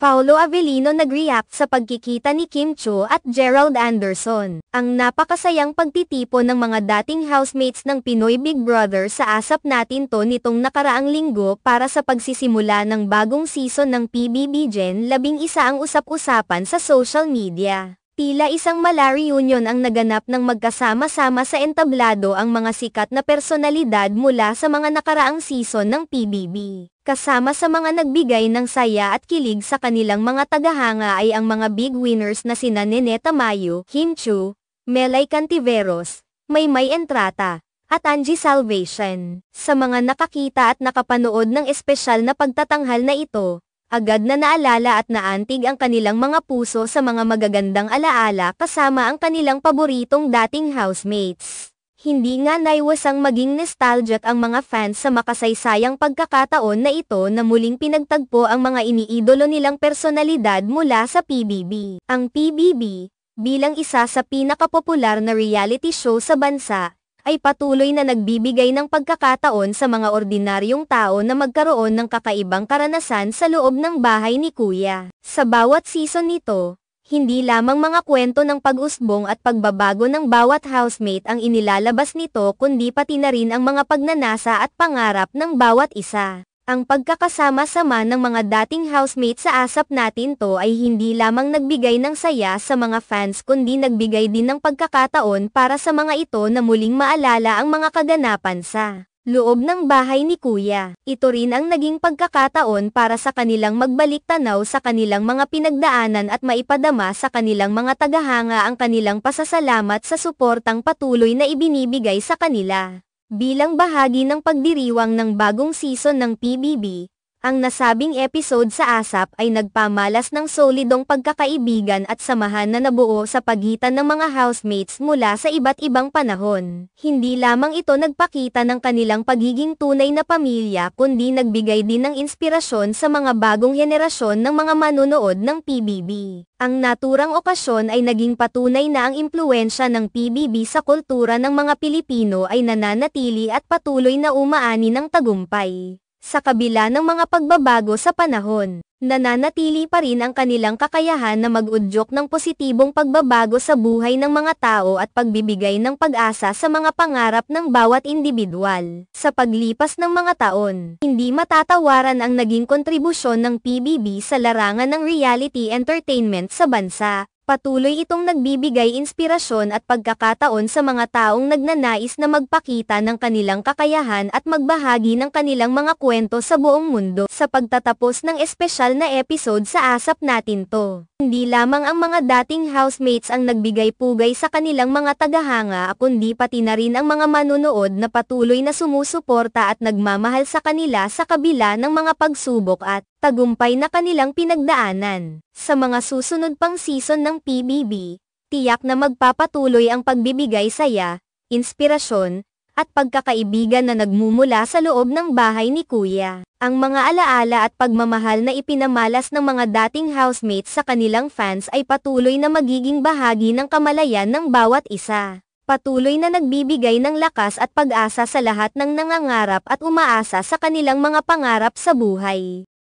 Paolo Avellino nag-react sa pagkikita ni Kim Cho at Gerald Anderson. Ang napakasayang pagtitipon ng mga dating housemates ng Pinoy Big Brother sa asap natin to nitong nakaraang linggo para sa pagsisimula ng bagong season ng PBB Gen 11 ang usap-usapan sa social media. Tila isang mala reunion ang naganap ng magkasama-sama sa entablado ang mga sikat na personalidad mula sa mga nakaraang season ng PBB. Kasama sa mga nagbigay ng saya at kilig sa kanilang mga tagahanga ay ang mga big winners na sina Neneta Mayo, Kim Chu, Melay Cantiveros, Maymay Entrata, at Angie Salvation. Sa mga nakakita at nakapanood ng espesyal na pagtatanghal na ito, Agad na naalala at naantig ang kanilang mga puso sa mga magagandang alaala kasama ang kanilang paboritong dating housemates. Hindi nga naiwasang maging nostalgic ang mga fans sa makasaysayang pagkakataon na ito na muling pinagtagpo ang mga iniidolo nilang personalidad mula sa PBB. Ang PBB, bilang isa sa pinakapopular na reality show sa bansa, ay patuloy na nagbibigay ng pagkakataon sa mga ordinaryong tao na magkaroon ng kakaibang karanasan sa loob ng bahay ni Kuya. Sa bawat season nito, hindi lamang mga kwento ng pag-usbong at pagbabago ng bawat housemate ang inilalabas nito kundi pati na rin ang mga pagnanasa at pangarap ng bawat isa. Ang pagkakasama-sama ng mga dating housemate sa asap natin to ay hindi lamang nagbigay ng saya sa mga fans kundi nagbigay din ng pagkakataon para sa mga ito na muling maalala ang mga kaganapan sa loob ng bahay ni Kuya. Ito rin ang naging pagkakataon para sa kanilang magbalik tanaw sa kanilang mga pinagdaanan at maipadama sa kanilang mga tagahanga ang kanilang pasasalamat sa suportang patuloy na ibinibigay sa kanila. Bilang bahagi ng pagdiriwang ng bagong season ng PBB, ang nasabing episode sa ASAP ay nagpamalas ng solidong pagkakaibigan at samahan na nabuo sa pagitan ng mga housemates mula sa iba't ibang panahon. Hindi lamang ito nagpakita ng kanilang pagiging tunay na pamilya kundi nagbigay din ng inspirasyon sa mga bagong henerasyon ng mga manunood ng PBB. Ang naturang okasyon ay naging patunay na ang impluensya ng PBB sa kultura ng mga Pilipino ay nananatili at patuloy na umaani ng tagumpay. Sa kabila ng mga pagbabago sa panahon, nananatili pa rin ang kanilang kakayahan na mag-udyok ng positibong pagbabago sa buhay ng mga tao at pagbibigay ng pag-asa sa mga pangarap ng bawat individual. Sa paglipas ng mga taon, hindi matatawaran ang naging kontribusyon ng PBB sa larangan ng reality entertainment sa bansa, Patuloy itong nagbibigay inspirasyon at pagkakataon sa mga taong nagnanais na magpakita ng kanilang kakayahan at magbahagi ng kanilang mga kwento sa buong mundo. Sa pagtatapos ng espesyal na episode sa asap natin to, hindi lamang ang mga dating housemates ang nagbigay pugay sa kanilang mga tagahanga kundi pati na rin ang mga manonood na patuloy na sumusuporta at nagmamahal sa kanila sa kabila ng mga pagsubok at tagumpay na kanilang pinagdaanan. Sa mga susunod pang season ng PBB, tiyak na magpapatuloy ang pagbibigay saya, inspirasyon, at pagkakaibigan na nagmumula sa loob ng bahay ni Kuya. Ang mga alaala at pagmamahal na ipinamalas ng mga dating housemates sa kanilang fans ay patuloy na magiging bahagi ng kamalayan ng bawat isa. Patuloy na nagbibigay ng lakas at pag-asa sa lahat ng nangangarap at umaasa sa kanilang mga pangarap sa buhay.